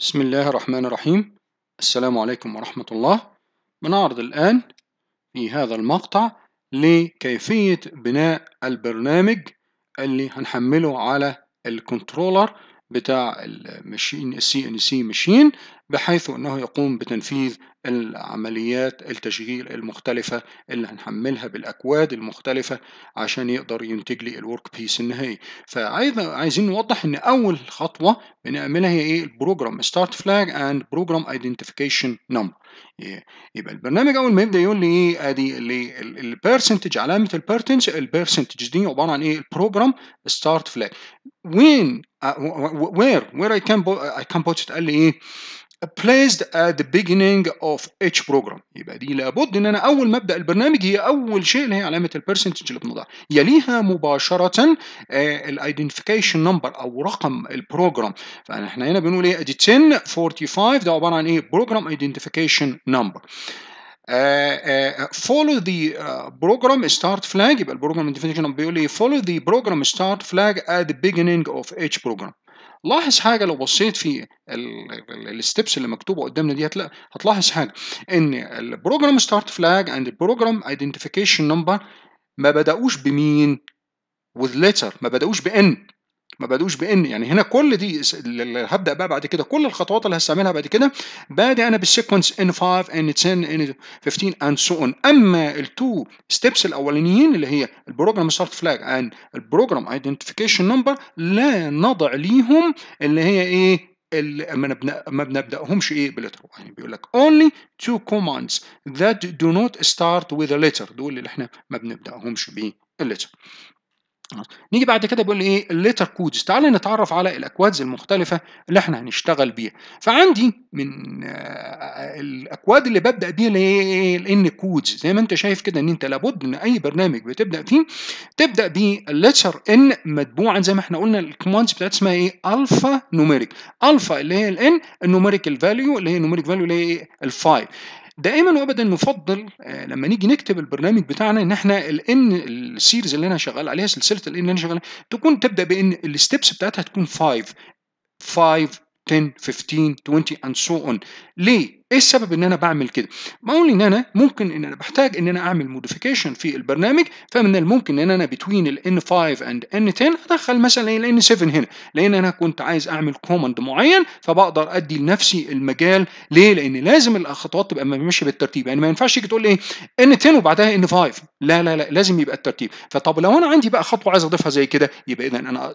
بسم الله الرحمن الرحيم السلام عليكم ورحمة الله بنعرض الآن في هذا المقطع لكيفية بناء البرنامج اللي هنحمله على الكنترولر بتاع المشين السي ان سي مشين بحيث انه يقوم بتنفيذ العمليات التشغيل المختلفة اللي هنحملها بالاكواد المختلفة عشان يقدر ينتج لي الورك بيس النهائي فعايز عايزين نوضح ان اول خطوة بنعملها هي ايه البروجرام ستارت فلاج اند بروجرام ايدنتيفيكيشن نمبر يبقى البرنامج اول ما يبدا يقول لي ايه ادي البرسنتج علامه البرتنج البرسنتج دي عباره عن ايه البروجرام ستارت فلاج وين وير وير اي كان اي كان بوتش قال لي ايه placed at the beginning of each program يبقى دي لابد ان انا اول ما ابدا البرنامج هي اول شيء اللي هي علامه البرسنتج اللي بنضعها يليها مباشره آه، الايدنتيفيكيشن نمبر او رقم البروجرام فاحنا هنا بنقول ايه ادي 1045 ده عباره عن ايه بروجرام ايدنتيفيكيشن نمبر فولو the بروجرام آه، ستارت start flag يبقى البروجرام نمبر بيقول لي إيه؟ فولو the بروجرام start flag at the بيجنينج of each بروجرام لاحظ حاجه لو بصيت في الستبس اللي مكتوبه قدامنا ديت لا هتلاحظ حاجه ان البروجرام ستارت فلاج اند البروجرام ايدنتيفيكيشن نمبر ما بداوش بمين وذ ليتر ما بداوش بان ما بدوش بان يعني هنا كل دي اللي هبدا بقى بعد كده كل الخطوات اللي هستعملها بعد كده بادئ انا بالسيكونس N5 N10 N15 اند سو اون اما التو ستيبس الاولانيين اللي هي البروجرام ستارت فلاج اند البروجرام ايدنتيفيكيشن نمبر لا نضع ليهم اللي هي ايه ما بنبداهمش ايه بلتر يعني بيقول لك only two commands that do not start with a letter دول اللي احنا ما بنبداهمش باللتر نيجي بعد كده بيقول لي ايه الليتر كودز تعالى نتعرف على الاكوادز المختلفه اللي احنا هنشتغل بيها فعندي من آه، الاكواد اللي ببدا بيها اللي هي إيه؟ الان كودز زي ما انت شايف كده ان انت لابد ان اي برنامج بتبدا فيه تبدا بالليتر ان متبوعا زي ما احنا قلنا الكوماندز بتاعت اسمها ايه الفا نوميريك الفا اللي هي الان النوميريك الفاليو اللي هي النوميريك فاليو اللي هي إيه؟ الفايل دائما وابدا نفضل آه، لما نيجي نكتب البرنامج بتاعنا ان احنا الان السيريز اللي انا شغال عليها سلسله الان اللي انا شغال تكون تبدا بان الستبس بتاعتها تكون 5 5 10 15 20 and so on ليه ايه السبب ان انا بعمل كده ما اقول ان انا ممكن ان انا بحتاج ان انا اعمل موديفيكيشن في البرنامج فمن الممكن ان انا بتوين ال n 5 اند ان 10 ادخل مثلا ال n 7 هنا لان انا كنت عايز اعمل كوماند معين فبقدر ادي لنفسي المجال ليه لان لازم الخطوات تبقى ماشيه بالترتيب يعني ما ينفعش تيجي تقول ايه ان 10 وبعدها ان 5 لا لا لا لازم يبقى الترتيب فطب لو انا عندي بقى خطوه عايز اضيفها زي كده يبقى اذا انا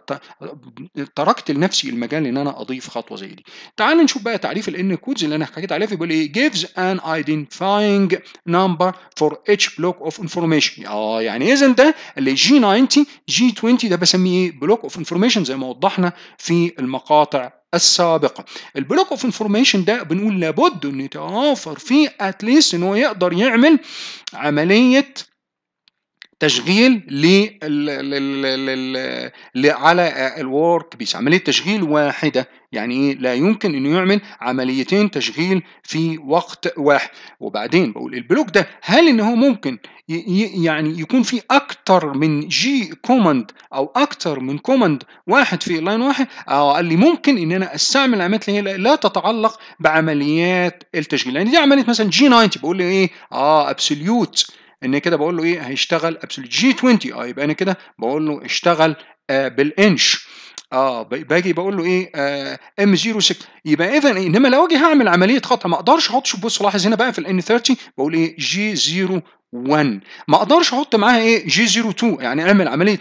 تركت لنفسي المجال ان انا اضيف خطوه زي دي تعال نشوف بقى تعريف ال N كودز اللي انا حكيت عليه في بيقول ايه gives an identifying number for each block of information اه يعني اذا ده اللي جي 90 جي 20 ده بسميه ايه بلوك اوف انفورميشن زي ما وضحنا في المقاطع السابقة البلوك اوف انفورميشن ده بنقول لابد ان يتوافر فيه اتليست ان هو يقدر يعمل عملية تشغيل ل على الورك بيس عمليه تشغيل واحده يعني ايه لا يمكن انه يعمل عمليتين تشغيل في وقت واحد وبعدين بقول البلوك ده هل ان هو ممكن يعني يكون في اكتر من جي كوماند او اكتر من كوماند واحد في لاين واحد اه قال لي ممكن ان انا استعمل العمليات اللي هي لا تتعلق بعمليات التشغيل يعني دي عمليه مثلا جي 90 بقول لي ايه اه ابسوليوت ان كده بقول له ايه هيشتغل ابسولوت جي 20 اه يبقى انا كده بقول له اشتغل آه بالانش اه باجي بقول له ايه ام آه، 06 يبقى اذا انما لو اجي هعمل عمليه خطا ما اقدرش احط شوف بص لاحظ هنا بقى في الان 30 بقول ايه جي 0 1 ما اقدرش احط معاها ايه جي 02 يعني اعمل عمليه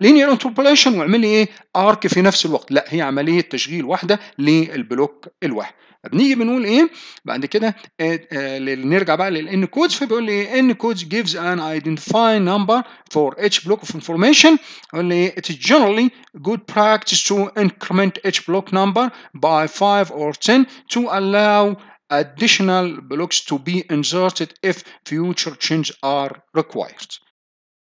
لينير آه، انتربوليشن واعمل لي ايه ارك في نفس الوقت لا هي عمليه تشغيل واحده للبلوك الواحد بنيجي بنقول ايه بعد كده آه، آه، نرجع بقى للان كودز فبيقول لي ان كودز جيفز ان ايدنتيفاي نمبر فور اتش بلوك اوف انفورميشن يقول لي اتس جنرالي جود براكتس تو انكريمنت اتش بلوك نمبر باي 5 اور 10 تو allow additional blocks to be inserted if future changes are required.